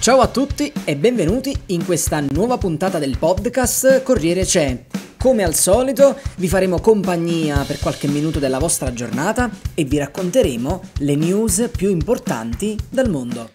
Ciao a tutti e benvenuti in questa nuova puntata del podcast Corriere C'è. Come al solito vi faremo compagnia per qualche minuto della vostra giornata e vi racconteremo le news più importanti dal mondo.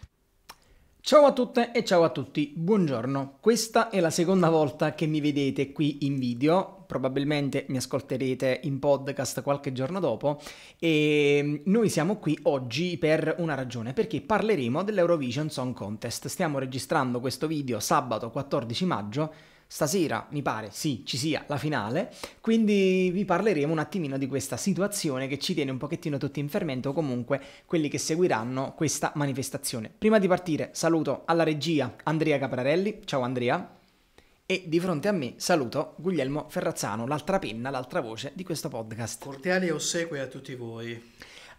Ciao a tutte e ciao a tutti, buongiorno. Questa è la seconda volta che mi vedete qui in video, probabilmente mi ascolterete in podcast qualche giorno dopo e mm, noi siamo qui oggi per una ragione, perché parleremo dell'Eurovision Song Contest. Stiamo registrando questo video sabato 14 maggio Stasera, mi pare, sì, ci sia la finale, quindi vi parleremo un attimino di questa situazione che ci tiene un pochettino tutti in fermento, comunque quelli che seguiranno questa manifestazione. Prima di partire saluto alla regia Andrea Caprarelli, ciao Andrea, e di fronte a me saluto Guglielmo Ferrazzano, l'altra penna, l'altra voce di questo podcast. Cordiali ossequi a tutti voi.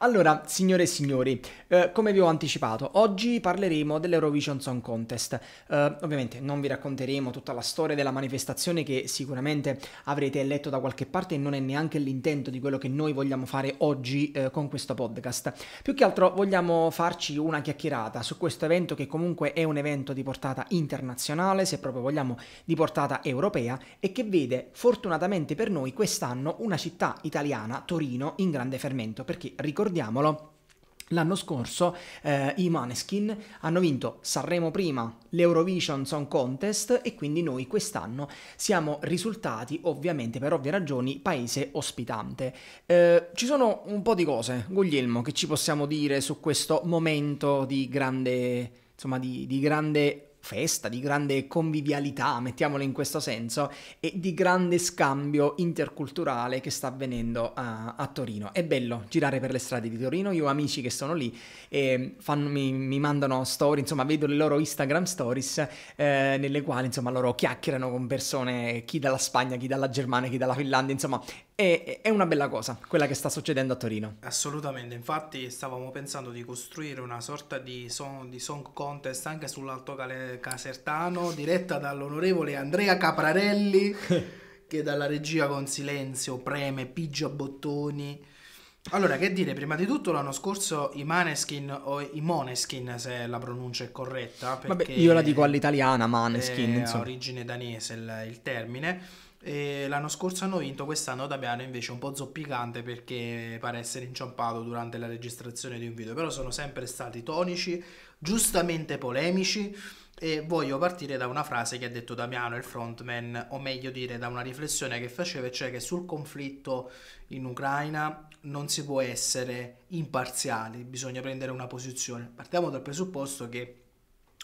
Allora, signore e signori, eh, come vi ho anticipato, oggi parleremo dell'Eurovision Song Contest. Eh, ovviamente non vi racconteremo tutta la storia della manifestazione che sicuramente avrete letto da qualche parte e non è neanche l'intento di quello che noi vogliamo fare oggi eh, con questo podcast. Più che altro vogliamo farci una chiacchierata su questo evento che comunque è un evento di portata internazionale, se proprio vogliamo di portata europea e che vede fortunatamente per noi quest'anno una città italiana, Torino, in grande fermento, perché ricordiamo ricordiamolo. L'anno scorso eh, i Maneskin hanno vinto Sanremo prima, l'Eurovision Song Contest e quindi noi quest'anno siamo risultati ovviamente per ovvie ragioni paese ospitante. Eh, ci sono un po' di cose, Guglielmo, che ci possiamo dire su questo momento di grande, insomma, di, di grande festa, di grande convivialità, mettiamola in questo senso, e di grande scambio interculturale che sta avvenendo a, a Torino. È bello girare per le strade di Torino, io ho amici che sono lì e fanno, mi, mi, mandano storie, insomma vedo le loro Instagram stories eh, nelle quali insomma loro chiacchierano con persone, chi dalla Spagna, chi dalla Germania, chi dalla Finlandia, insomma è, è una bella cosa quella che sta succedendo a Torino. Assolutamente, infatti stavamo pensando di costruire una sorta di song, di song contest anche sull'alto calere Casertano, diretta dall'onorevole Andrea Caprarelli, che dalla regia con silenzio preme, pigia bottoni. Allora, che dire, prima di tutto l'anno scorso i Maneskin, o i Moneskin se la pronuncia è corretta, Vabbè, io la dico all'italiana Maneskin, ha origine danese il, il termine, e l'anno scorso hanno vinto, quest'anno Damiano invece è un po' zoppicante perché pare essere inciampato durante la registrazione di un video, però sono sempre stati tonici, giustamente polemici e voglio partire da una frase che ha detto Damiano, il frontman, o meglio dire da una riflessione che faceva, cioè che sul conflitto in Ucraina non si può essere imparziali, bisogna prendere una posizione. Partiamo dal presupposto che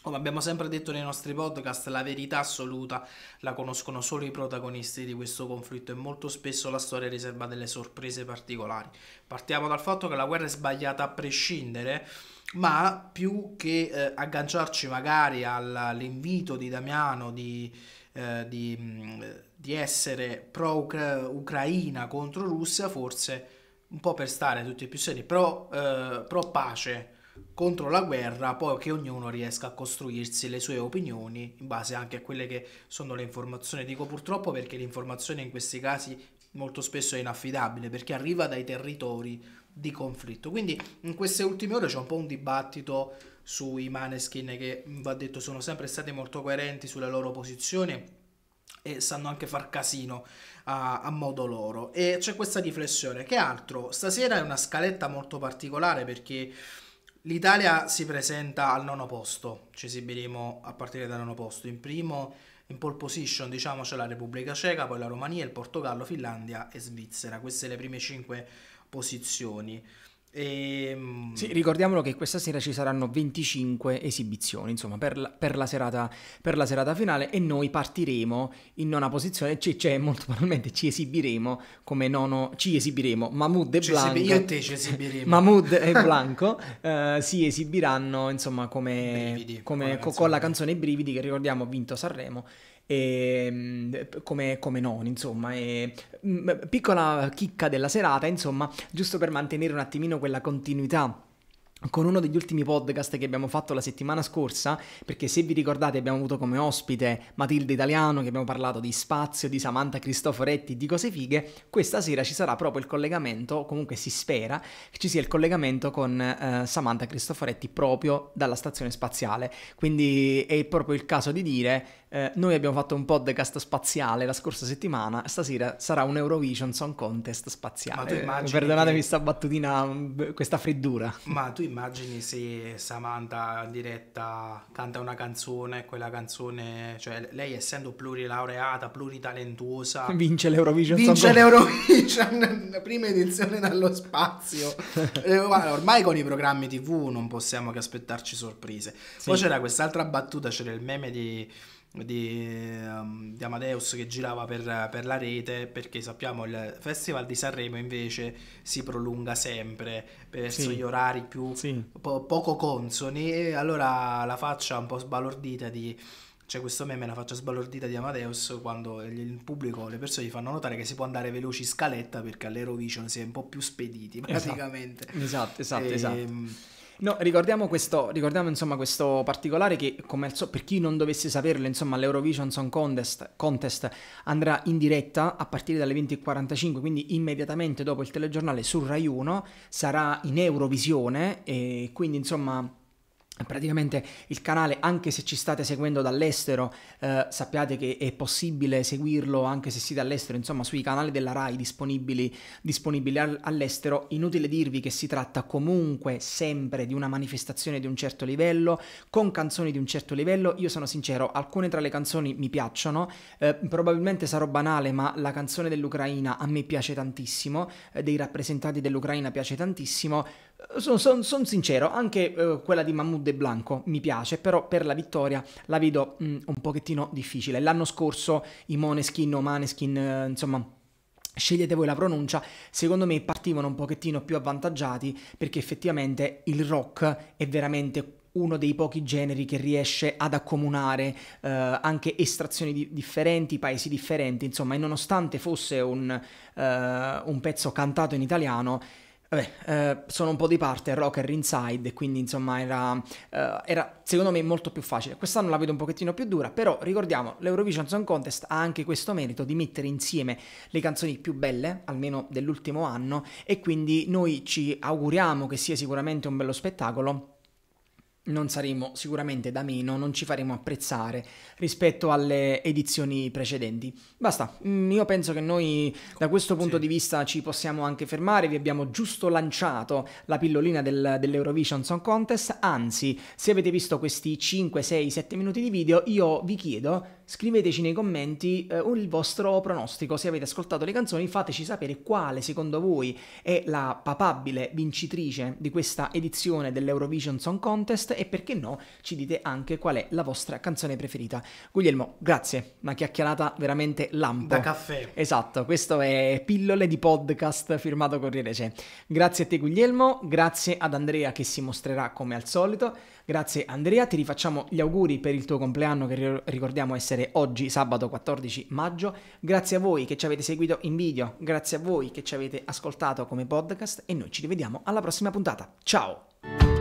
come abbiamo sempre detto nei nostri podcast, la verità assoluta la conoscono solo i protagonisti di questo conflitto e molto spesso la storia riserva delle sorprese particolari. Partiamo dal fatto che la guerra è sbagliata a prescindere, ma più che eh, agganciarci magari all'invito di Damiano di, eh, di, mm, di essere pro-Ucraina contro Russia, forse un po' per stare tutti più seri, pro, eh, pro pace contro la guerra, poi che ognuno riesca a costruirsi le sue opinioni in base anche a quelle che sono le informazioni. Dico purtroppo perché l'informazione in questi casi molto spesso è inaffidabile perché arriva dai territori di conflitto. Quindi in queste ultime ore c'è un po' un dibattito sui Maneskin che va detto sono sempre stati molto coerenti sulle loro posizioni e sanno anche far casino a, a modo loro. E c'è questa riflessione che altro stasera è una scaletta molto particolare perché L'Italia si presenta al nono posto, ci esibiremo a partire dal nono posto. In primo, in pole position, diciamo, c'è la Repubblica Ceca, poi la Romania, il Portogallo, Finlandia e Svizzera. Queste le prime cinque posizioni. E... Ehm, sì, ricordiamolo che questa sera ci saranno 25 esibizioni, insomma, per la, per la, serata, per la serata, finale e noi partiremo in nona posizione, cioè, cioè molto probabilmente ci esibiremo come nono, ci esibiremo, Mahmood e ci Blanco. Esibi- io e te ci esibiremo. Mahmood e Blanco eh, si esibiranno, insomma, come, Brividi, come, come co- con la canzone I Brividi che ricordiamo ha vinto Sanremo e, ehm, come, come, non, insomma. E, mh, mm, piccola chicca della serata, insomma, giusto per mantenere un attimino quella continuità con uno degli ultimi podcast che abbiamo fatto la settimana scorsa, perché se vi ricordate abbiamo avuto come ospite Matilde Italiano, che abbiamo parlato di spazio, di Samantha Cristoforetti, di cose fighe, questa sera ci sarà proprio il collegamento, comunque si spera che ci sia il collegamento con eh, Samantha Cristoforetti proprio dalla stazione spaziale, quindi è proprio il caso di dire, eh, noi abbiamo fatto un podcast spaziale la scorsa settimana, stasera sarà un Eurovision Song Contest spaziale. Ma tu immagini... Perdonatemi questa battutina, mm, questa freddura. Ma tu immagini immagini se Samantha in diretta canta una canzone, quella canzone, cioè lei essendo plurilaureata, pluritalentuosa, vince l'Eurovision. Vince Song l'Eurovision, la prima edizione dallo spazio. Eh, ormai con i programmi TV non possiamo che aspettarci sorprese. Poi c'era quest'altra battuta, c'era il meme di di, um, di, Amadeus che girava per, per, la rete perché sappiamo il Festival di Sanremo invece si prolunga sempre verso sì. gli orari più sì. po- poco consoni e allora la faccia un po' sbalordita di c'è cioè questo meme, la faccia sbalordita di Amadeus quando il pubblico, le persone gli fanno notare che si può andare veloci scaletta perché all'Eurovision si è un po' più spediti esatto. praticamente. Esatto, esatto, esatto. E, ehm, esatto. No, ricordiamo questo, ricordiamo insomma questo particolare che, come al so, per chi non dovesse saperlo, insomma, l'Eurovision Song Contest, Contest andrà in diretta a partire dalle 20.45, quindi immediatamente dopo il telegiornale su Rai 1, sarà in Eurovisione e quindi insomma Praticamente il canale, anche se ci state seguendo dall'estero, eh, sappiate che è possibile seguirlo anche se siete all'estero, insomma sui canali della RAI disponibili, disponibili all'estero. Inutile dirvi che si tratta comunque sempre di una manifestazione di un certo livello, con canzoni di un certo livello. Io sono sincero, alcune tra le canzoni mi piacciono, eh, probabilmente sarò banale, ma la canzone dell'Ucraina a me piace tantissimo, eh, dei rappresentanti dell'Ucraina piace tantissimo. Eh, sono son, son sincero, anche eh, quella di Mahmoud De Blanco mi piace, però per la vittoria la vedo mh, mm, un pochettino difficile. L'anno scorso i Moneskin o Maneskin, eh, insomma scegliete voi la pronuncia, secondo me partivano un pochettino più avvantaggiati perché effettivamente il rock è veramente uno dei pochi generi che riesce ad accomunare eh, anche estrazioni di- differenti, paesi differenti, insomma, e nonostante fosse un, eh, un pezzo cantato in italiano, Vabbè, eh, sono un po' di parte, Rocker Inside, quindi insomma era, eh, era, secondo me molto più facile. Quest'anno la vedo un pochettino più dura, però ricordiamo, l'Eurovision Song Contest ha anche questo merito di mettere insieme le canzoni più belle, almeno dell'ultimo anno, e quindi noi ci auguriamo che sia sicuramente un bello spettacolo non saremo sicuramente da meno, non ci faremo apprezzare rispetto alle edizioni precedenti. Basta, mm, io penso che noi da questo punto sì. di vista ci possiamo anche fermare, vi abbiamo giusto lanciato la pillolina del, dell'Eurovision Song Contest, anzi se avete visto questi 5, 6, 7 minuti di video io vi chiedo scriveteci nei commenti eh, il vostro pronostico. Se avete ascoltato le canzoni, fateci sapere quale secondo voi è la papabile vincitrice di questa edizione dell'Eurovision Song Contest e perché no, ci dite anche qual è la vostra canzone preferita. Guglielmo, grazie, una chiacchierata veramente lampo. Da caffè. Esatto, questo è Pillole di podcast firmato Corriere C'è. Grazie a te Guglielmo, grazie ad Andrea che si mostrerà come al solito. Grazie Andrea, ti rifacciamo gli auguri per il tuo compleanno che ricordiamo essere oggi sabato 14 maggio. Grazie a voi che ci avete seguito in video, grazie a voi che ci avete ascoltato come podcast e noi ci rivediamo alla prossima puntata. Ciao!